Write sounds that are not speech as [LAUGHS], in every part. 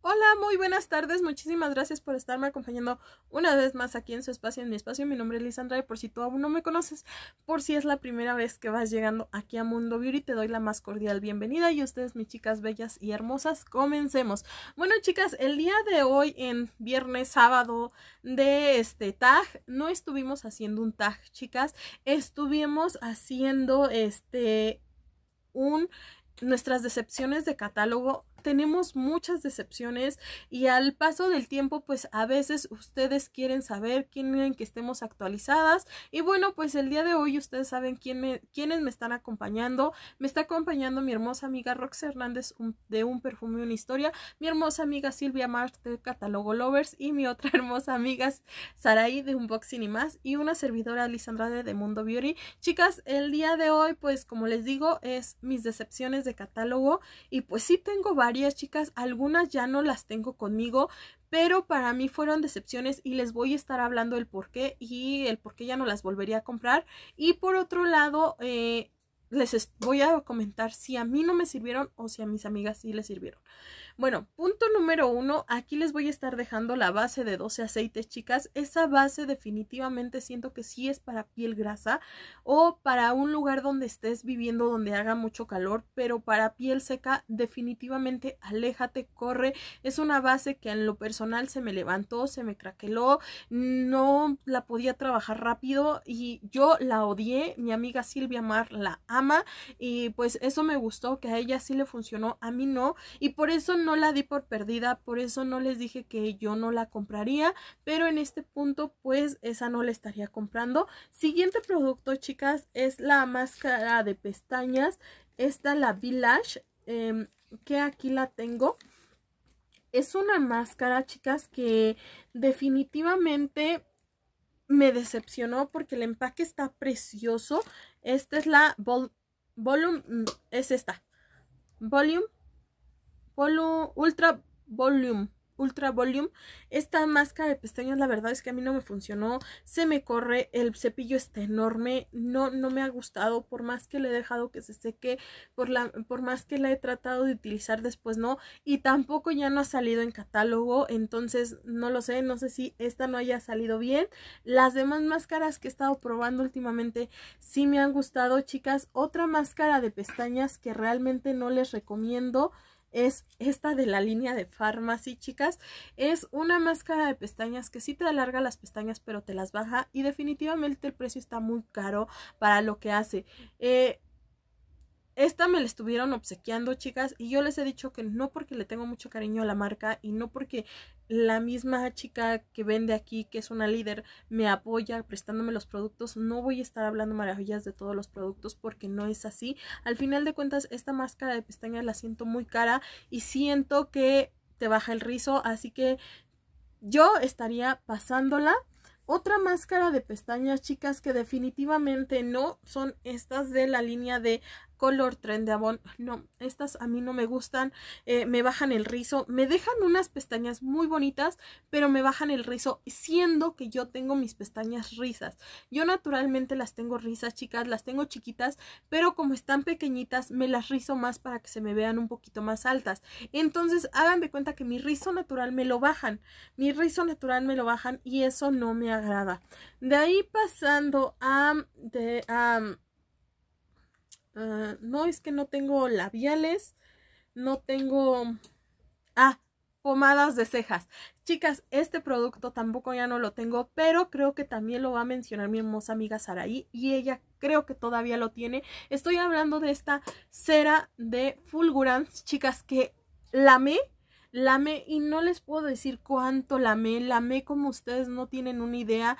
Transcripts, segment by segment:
Hola, muy buenas tardes. Muchísimas gracias por estarme acompañando una vez más aquí en su espacio, en mi espacio. Mi nombre es Lisandra y por si tú aún no me conoces, por si es la primera vez que vas llegando aquí a Mundo Beauty, te doy la más cordial bienvenida y ustedes, mis chicas bellas y hermosas, comencemos. Bueno, chicas, el día de hoy, en viernes, sábado de este tag, no estuvimos haciendo un tag, chicas, estuvimos haciendo este un nuestras decepciones de catálogo tenemos muchas decepciones y al paso del tiempo pues a veces ustedes quieren saber quieren que estemos actualizadas y bueno pues el día de hoy ustedes saben quién me, quiénes me están acompañando me está acompañando mi hermosa amiga Rox Hernández de Un Perfume Una Historia mi hermosa amiga Silvia Mart de Catálogo Lovers y mi otra [LAUGHS] hermosa amiga Saraí de Unboxing y más y una servidora Lisandra de Mundo Beauty chicas el día de hoy pues como les digo es mis decepciones de catálogo y pues sí tengo varias varias chicas, algunas ya no las tengo conmigo, pero para mí fueron decepciones y les voy a estar hablando el por qué y el por qué ya no las volvería a comprar. Y por otro lado, eh, les voy a comentar si a mí no me sirvieron o si a mis amigas sí les sirvieron. Bueno, punto número uno, aquí les voy a estar dejando la base de 12 aceites, chicas. Esa base definitivamente siento que sí es para piel grasa o para un lugar donde estés viviendo donde haga mucho calor, pero para piel seca definitivamente aléjate, corre. Es una base que en lo personal se me levantó, se me craqueló, no la podía trabajar rápido y yo la odié. Mi amiga Silvia Mar la ama y pues eso me gustó que a ella sí le funcionó, a mí no y por eso no la di por perdida, por eso no les dije que yo no la compraría, pero en este punto pues esa no la estaría comprando. Siguiente producto, chicas, es la máscara de pestañas. Esta la village em, que aquí la tengo. Es una máscara, chicas, que definitivamente me decepcionó porque el empaque está precioso. Esta es la Volume, es esta. Volume Ultra Volume. Ultra Volume. Esta máscara de pestañas, la verdad es que a mí no me funcionó. Se me corre, el cepillo está enorme. No, no me ha gustado. Por más que le he dejado que se seque, por, la, por más que la he tratado de utilizar después, no. Y tampoco ya no ha salido en catálogo. Entonces, no lo sé. No sé si esta no haya salido bien. Las demás máscaras que he estado probando últimamente sí me han gustado, chicas. Otra máscara de pestañas que realmente no les recomiendo es esta de la línea de Pharmacy, chicas. Es una máscara de pestañas que sí te alarga las pestañas, pero te las baja. Y definitivamente el precio está muy caro para lo que hace. Eh, esta me la estuvieron obsequiando, chicas, y yo les he dicho que no porque le tengo mucho cariño a la marca y no porque la misma chica que vende aquí, que es una líder, me apoya prestándome los productos, no voy a estar hablando maravillas de todos los productos porque no es así. Al final de cuentas, esta máscara de pestañas la siento muy cara y siento que te baja el rizo, así que yo estaría pasándola. Otra máscara de pestañas, chicas, que definitivamente no son estas de la línea de color de Avon, No, estas a mí no me gustan, eh, me bajan el rizo, me dejan unas pestañas muy bonitas, pero me bajan el rizo siendo que yo tengo mis pestañas rizas. Yo naturalmente las tengo rizas, chicas, las tengo chiquitas, pero como están pequeñitas me las rizo más para que se me vean un poquito más altas. Entonces háganme cuenta que mi rizo natural me lo bajan, mi rizo natural me lo bajan y eso no me agrada. De ahí pasando a... De, a Ah, no, es que no tengo labiales, no tengo... Ah, pomadas de cejas. Chicas, este producto tampoco ya no lo tengo, pero creo que también lo va a mencionar mi hermosa amiga Saraí y ella creo que todavía lo tiene. Estoy hablando de esta cera de Fulgurance, chicas, que lamé, lamé y no les puedo decir cuánto lamé, lamé como ustedes no tienen una idea,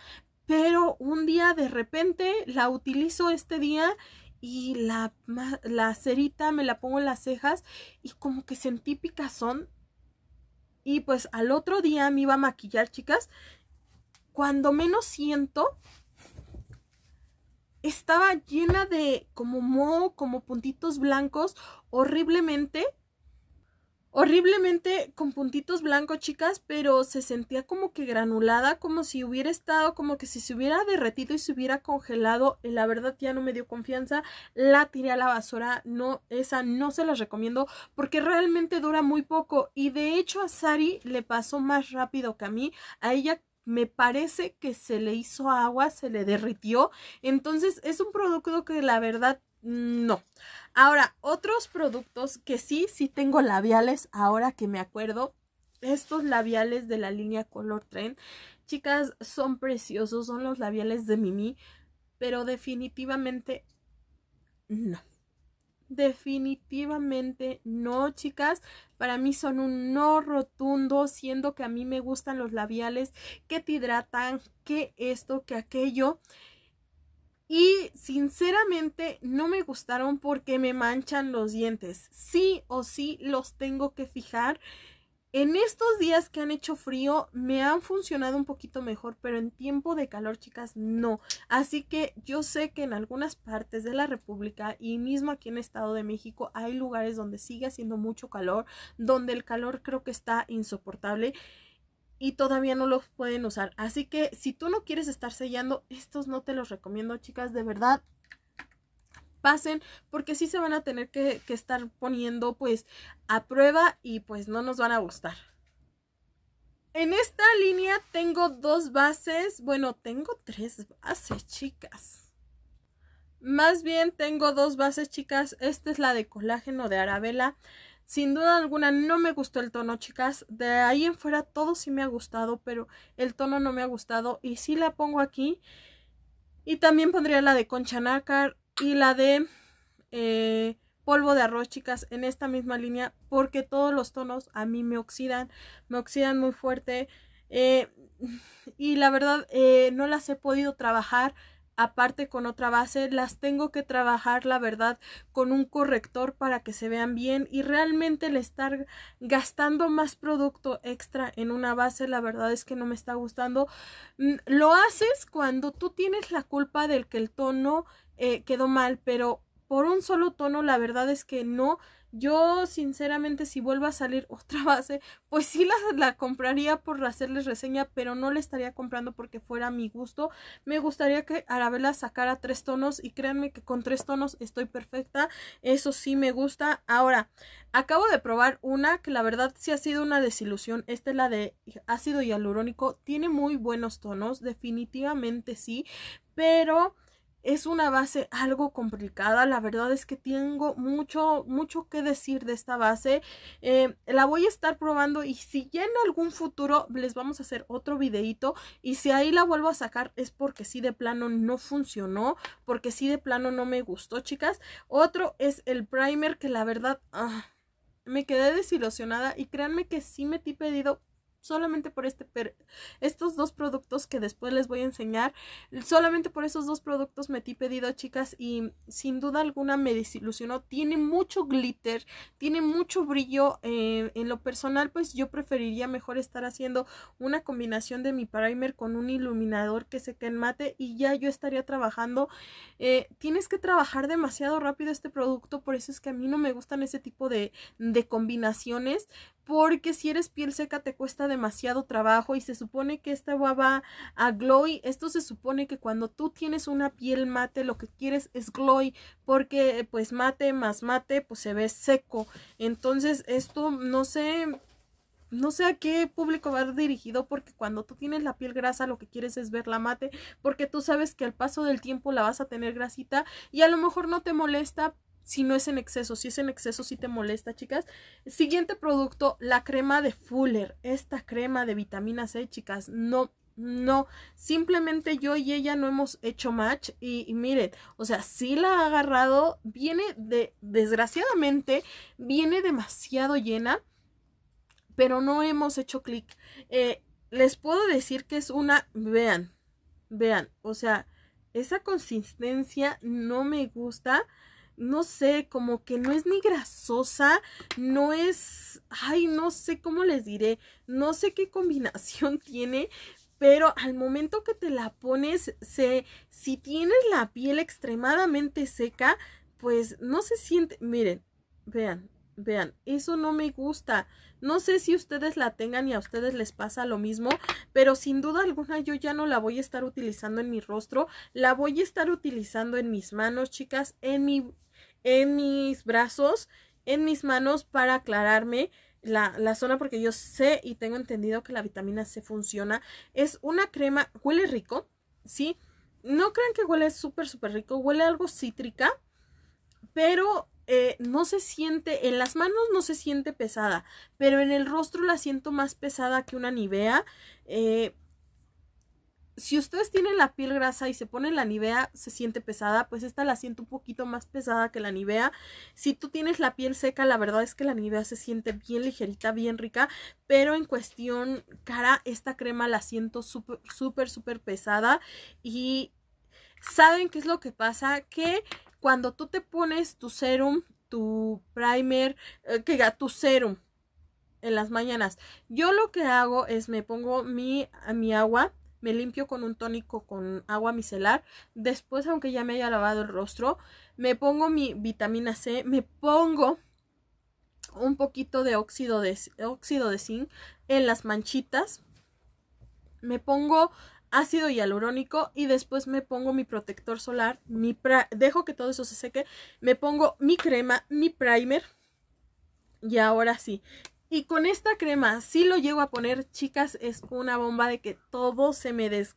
pero un día de repente la utilizo este día y la, la cerita me la pongo en las cejas y como que sentí picazón. Y pues al otro día me iba a maquillar, chicas. Cuando menos siento, estaba llena de como moho, como puntitos blancos, horriblemente horriblemente con puntitos blancos, chicas, pero se sentía como que granulada, como si hubiera estado, como que si se hubiera derretido y se hubiera congelado. La verdad ya no me dio confianza, la tiré a la basura, no, esa no se las recomiendo porque realmente dura muy poco y de hecho a Sari le pasó más rápido que a mí, a ella me parece que se le hizo agua, se le derritió, entonces es un producto que la verdad mm, no. Ahora, otros productos que sí, sí tengo labiales ahora que me acuerdo. Estos labiales de la línea Color Trend, chicas, son preciosos, son los labiales de Mimi, pero definitivamente no. Definitivamente no, chicas. Para mí son un no rotundo, siendo que a mí me gustan los labiales que te hidratan, que esto, que aquello. Y sinceramente no me gustaron porque me manchan los dientes. Sí o sí los tengo que fijar. En estos días que han hecho frío me han funcionado un poquito mejor, pero en tiempo de calor, chicas, no. Así que yo sé que en algunas partes de la República y mismo aquí en Estado de México hay lugares donde sigue haciendo mucho calor, donde el calor creo que está insoportable y todavía no los pueden usar. Así que si tú no quieres estar sellando, estos no te los recomiendo, chicas, de verdad. Pasen, porque sí se van a tener que, estar poniendo pues a prueba y pues no nos van a gustar. En esta línea tengo dos bases, bueno, tengo tres bases, chicas. Más bien tengo dos bases, chicas. Esta es la de colágeno de Arabella sin duda alguna no me gustó el tono, chicas. De ahí en fuera todo sí me ha gustado, pero el tono no me ha gustado. Y sí la pongo aquí. Y también pondría la de concha nácar y la de eh, polvo de arroz, chicas, en esta misma línea. Porque todos los tonos a mí me oxidan, me oxidan muy fuerte. Eh, y la verdad eh, no las he podido trabajar aparte con otra base, las tengo que trabajar, la verdad, con un corrector para que se vean bien y realmente el estar gastando más producto extra en una base, la verdad es que no me está gustando. Mm, lo haces cuando tú tienes la culpa del que el tono eh, quedó mal, pero por un solo tono, la verdad es que no yo, sinceramente, si vuelva a salir [LAUGHS] otra base, pues sí la, la compraría por hacerles reseña, pero no la estaría comprando porque fuera a mi gusto. Me gustaría que Arabella sacara tres tonos y créanme que con tres tonos estoy perfecta. Eso sí me gusta. Ahora, acabo de probar una que la verdad sí ha sido una desilusión. Esta es la de ácido hialurónico. Tiene muy buenos tonos, definitivamente sí, pero es una base algo complicada, la verdad es que tengo mucho, mucho que decir de esta base. Eh, la voy a estar probando y si ya en algún futuro les vamos a hacer otro videito y si ahí la vuelvo a sacar es porque sí de plano no funcionó, porque sí de plano no me gustó, chicas. Otro es el primer que la verdad... Ah, me quedé desilusionada y créanme que sí me ti pedido solamente por este estos dos productos que después les voy a enseñar. Solamente por esos dos productos metí pedido, chicas, y sin duda alguna me desilusionó. Tiene mucho glitter, tiene mucho brillo. Eh, en lo personal, pues yo preferiría mejor estar haciendo una combinación de mi primer con un iluminador que se en mate y ya yo estaría trabajando. Eh, tienes que trabajar demasiado rápido este producto, por eso es que a mí no me gustan ese tipo de, de combinaciones porque si eres piel seca te cuesta demasiado trabajo y se supone que esta va a glowy, esto se supone que cuando tú tienes una piel mate lo que quieres es glowy porque pues mate más mate pues se ve seco, entonces esto no sé no sé a qué público va dirigido porque cuando tú tienes la piel grasa lo que quieres es verla mate porque tú sabes que al paso del tiempo la vas a tener grasita y a lo mejor no te molesta si no es en exceso. Si es en exceso, si te molesta, chicas. Siguiente producto, la crema de Fuller. Esta crema de vitamina C, chicas, no no, simplemente yo y ella no hemos hecho match y, miren, o sea, sí la ha agarrado, viene de, desgraciadamente, viene demasiado llena, pero no hemos hecho clic. Eh, les puedo decir que es una, vean, vean, o sea, esa consistencia no me gusta, no sé, como que no es ni grasosa, no es, ay, no sé cómo les diré, no sé qué [LAUGHS] combinación tiene, pero al momento que te la pones, sé. si tienes la piel extremadamente seca, pues no se siente, miren, vean, vean, eso no me gusta, no sé si ustedes la tengan y a ustedes les pasa lo mismo, pero sin duda alguna yo ya no la voy a estar utilizando en mi rostro, la voy a estar utilizando en mis manos, chicas, en mi en mis brazos, en mis manos para aclararme la, zona porque yo sé y tengo entendido que la vitamina C funciona. Es una crema, huele rico, ¿sí? No crean que huele súper, súper rico, huele algo cítrica, pero eh, no se siente, en las manos no se siente pesada, pero en el rostro la siento más pesada que una Nivea. Eh, si ustedes tienen la piel grasa y se ponen la Nivea, se siente pesada, pues esta la siento un poquito más pesada que la Nivea. Si tú tienes la piel seca, la verdad es que la Nivea se siente bien ligerita, bien rica, pero en cuestión cara, esta crema la siento súper, súper, súper pesada y ¿saben qué es lo que pasa? Que cuando tú te pones tu serum, tu primer, eh, que ya tu serum, en las mañanas. Yo lo que hago es me pongo mi, mi agua me limpio con un tónico con agua micelar. Después, aunque ya me haya lavado el rostro, me pongo mi vitamina C, me pongo un poquito de óxido de, óxido de zinc en las manchitas. Me pongo ácido hialurónico y después me pongo mi protector solar, mi dejo que todo eso se seque, me pongo mi crema, mi primer y ahora sí, y con esta crema, si lo llego a poner, chicas, es una bomba de que todo se me des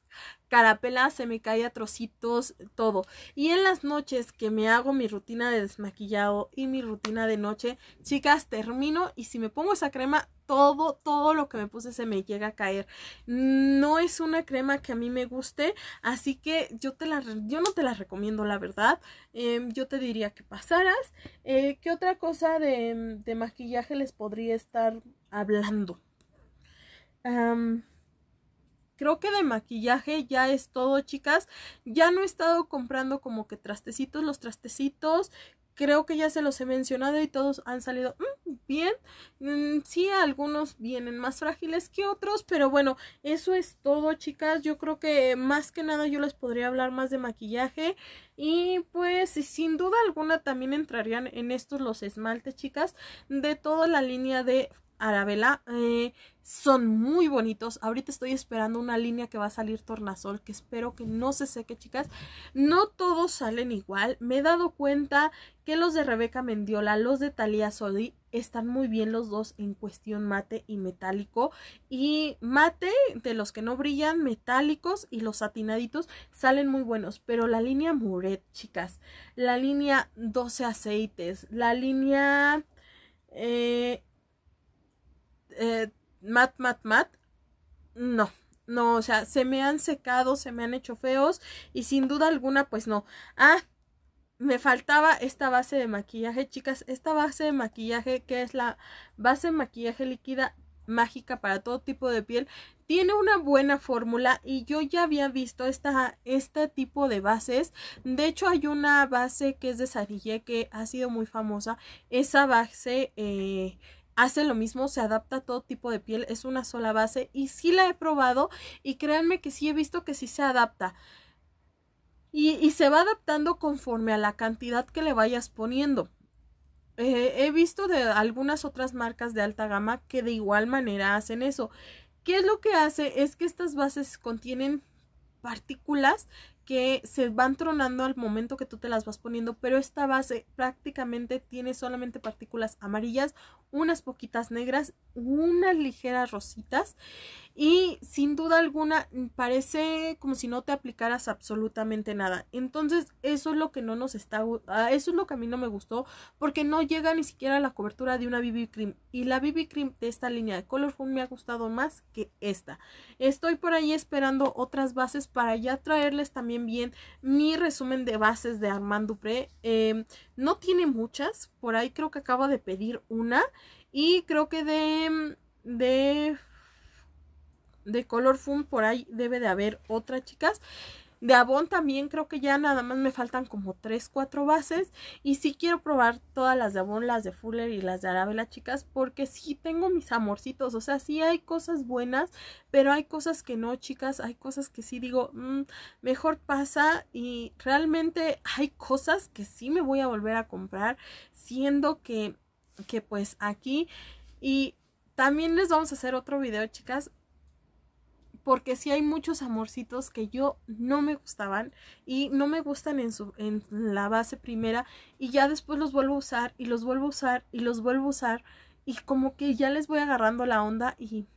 carapela se me cae a trocitos todo. Y en las noches que me hago mi rutina de desmaquillado y mi rutina de noche, chicas, termino y si me pongo esa crema, todo, todo lo que me puse se me llega a caer. No es una crema que a mí me guste, así que yo, te yo no te la recomiendo, la verdad. Em, yo te diría que pasaras. Eh, ¿Qué otra cosa de, maquillaje les podría estar hablando? creo que de maquillaje ya es todo, chicas. Ya no he estado comprando como que trastecitos, los trastecitos. Creo que ya se los he mencionado y todos han salido mm, bien. Mm, sí, algunos vienen más frágiles que otros, pero bueno, eso es todo, chicas. Yo creo que más que nada yo les podría hablar más de maquillaje. Y pues sin duda alguna también entrarían en estos los esmaltes, chicas, de toda la línea de Arabella. Eh, son muy bonitos. Ahorita estoy esperando una línea que va a salir tornasol, que espero que no se seque, chicas. No todos salen igual. Me he dado cuenta que los de Rebeca Mendiola, los de Thalia Sodi, están muy bien los dos en cuestión mate y metálico. Y mate, de los que no brillan, metálicos y los satinaditos, salen muy buenos. Pero la línea Muret, chicas, la línea 12 aceites, la línea... Eh, eh, mat, mat, mat, no. No, o sea, se me han secado, se me han hecho feos y sin duda alguna, pues no. Ah, me faltaba esta base de maquillaje, chicas. Esta base de maquillaje, que es la base de maquillaje líquida mágica para todo tipo de piel, tiene una buena fórmula y yo ya había visto esta, este tipo de bases. De hecho, hay una base que es de Sarille que ha sido muy famosa. Esa base... Eh, hace lo mismo, se adapta a todo tipo de piel, es una sola base y sí la he probado y créanme que sí he visto que sí se adapta. Y, se va adaptando conforme a la cantidad que le vayas poniendo. Eh, he visto de algunas otras marcas de alta gama que de igual manera hacen eso. ¿Qué es lo que hace? Es que estas bases contienen partículas que se van tronando al momento que tú te las vas poniendo, pero esta base prácticamente tiene solamente partículas amarillas, unas poquitas negras, unas ligeras rositas y sin duda alguna mm, parece como si no te aplicaras absolutamente nada. Entonces, eso es lo que no nos está ah, eso es lo que a mí no me gustó porque no llega ni siquiera a la cobertura de una BB cream y la BB cream de esta línea de Colorful me ha gustado más que esta. Estoy por ahí esperando otras bases para ya traerles también bien mi resumen de bases de Armand Dupré. Em, no tiene muchas, por ahí creo que acabo de pedir una y creo que de de de color fun, por ahí debe de haber otra, chicas. De Avon también creo que ya nada más me faltan como 3, 4 bases. Y sí quiero probar todas las de Avon, las de Fuller y las de las chicas. Porque sí tengo mis amorcitos. O sea, sí hay cosas buenas, pero hay cosas que no, chicas. Hay cosas que sí digo, mm, mejor pasa. Y realmente hay cosas que sí me voy a volver a comprar. Siendo que, que pues aquí... Y también les vamos a hacer otro video, chicas, porque sí hay muchos amorcitos que yo no me gustaban y no me gustan en, su, en la base primera y ya después los vuelvo a usar y los vuelvo a usar y los vuelvo a usar y como que ya les voy agarrando la onda y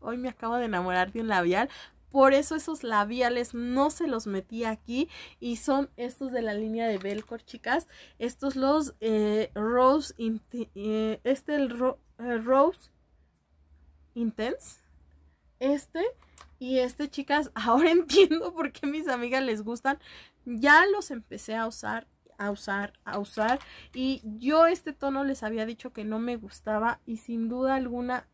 hoy me acabo de enamorar de un labial. Por eso esos labiales no se los metí aquí y son estos de la línea de Belcor, chicas. Estos los eh, Rose, eh, este el eh, Rose Intense este y este, chicas, [LAUGHS] ahora entiendo por qué mis amigas les gustan. Ya los empecé a usar, a usar, a usar. Y yo este tono les había dicho que no me gustaba y sin duda alguna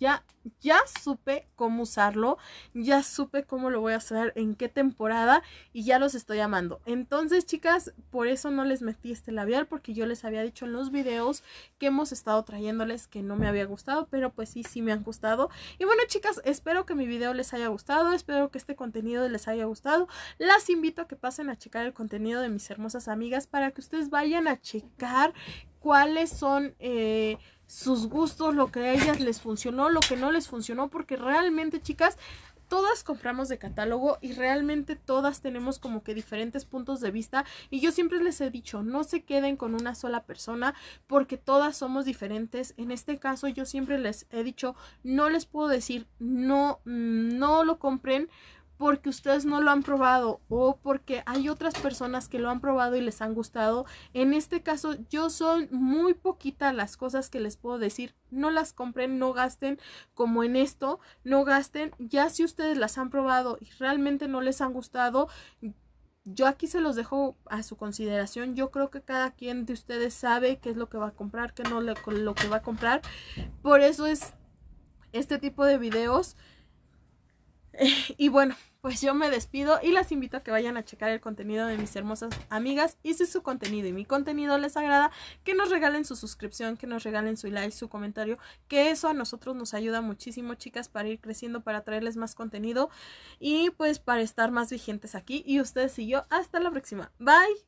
ya, ya supe cómo usarlo, ya supe cómo lo voy a hacer, en qué temporada y ya los estoy amando. Entonces, chicas, por eso no les metí este labial porque yo les había dicho en los videos que hemos estado trayéndoles que no me había gustado, pero pues sí, sí me han gustado. Y bueno, chicas, espero que mi video les haya gustado, espero que este contenido les haya gustado. Las invito a que pasen a checar el contenido de mis hermosas amigas para que ustedes vayan a checar cuáles son... Eh, sus gustos, lo que a ellas les funcionó, lo que no les funcionó, porque realmente, chicas, todas compramos de catálogo y realmente todas tenemos como que diferentes puntos de vista y yo siempre les he dicho, no se queden con una sola persona porque todas somos diferentes. En este caso yo siempre les he dicho, no les puedo decir, no, mm, no lo compren porque ustedes no lo han probado o porque hay otras personas que lo han probado y les han gustado. En este caso, yo son muy poquitas las cosas que les puedo decir. No las compren, no gasten como en esto, no gasten. Ya si ustedes las han probado y realmente no les han gustado, yo aquí se los dejo a su consideración. Yo creo que cada quien de ustedes sabe qué es lo que va a comprar, qué no lo, que va a comprar. Por eso es este tipo de videos. [LAUGHS] y bueno, pues yo me despido y las invito a que vayan a checar el contenido de mis hermosas amigas y si su contenido y mi contenido les agrada, que nos regalen su suscripción, que nos regalen su like, su comentario, que eso a nosotros nos ayuda muchísimo, chicas, para ir creciendo, para traerles más contenido y pues para estar más vigentes aquí y ustedes y yo. Hasta la próxima. Bye.